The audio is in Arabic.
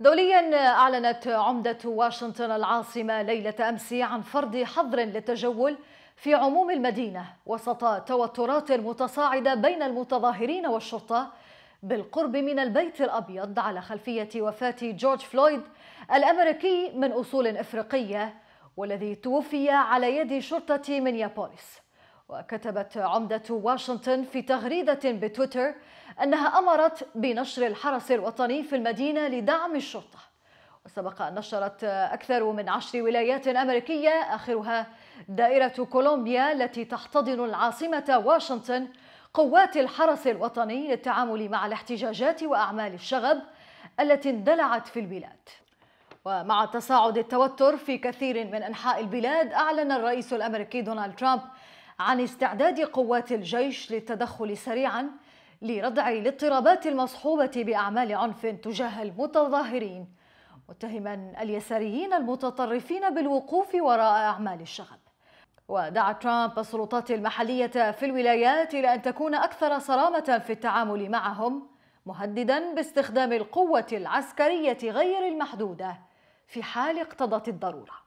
دوليا أعلنت عمدة واشنطن العاصمة ليلة أمس عن فرض حظر للتجول في عموم المدينة وسط توترات متصاعدة بين المتظاهرين والشرطة بالقرب من البيت الأبيض على خلفية وفاة جورج فلويد الأمريكي من أصول إفريقية والذي توفي على يد شرطة منيابوليس وكتبت عمدة واشنطن في تغريدة بتويتر أنها أمرت بنشر الحرس الوطني في المدينة لدعم الشرطة وسبق أن نشرت أكثر من عشر ولايات أمريكية آخرها دائرة كولومبيا التي تحتضن العاصمة واشنطن قوات الحرس الوطني للتعامل مع الاحتجاجات وأعمال الشغب التي اندلعت في البلاد ومع تصاعد التوتر في كثير من أنحاء البلاد أعلن الرئيس الأمريكي دونالد ترامب عن استعداد قوات الجيش للتدخل سريعا لردع الاضطرابات المصحوبة بأعمال عنف تجاه المتظاهرين متهما اليساريين المتطرفين بالوقوف وراء أعمال الشغب ودعا ترامب السلطات المحلية في الولايات إلى أن تكون أكثر صرامة في التعامل معهم مهددا باستخدام القوة العسكرية غير المحدودة في حال اقتضت الضرورة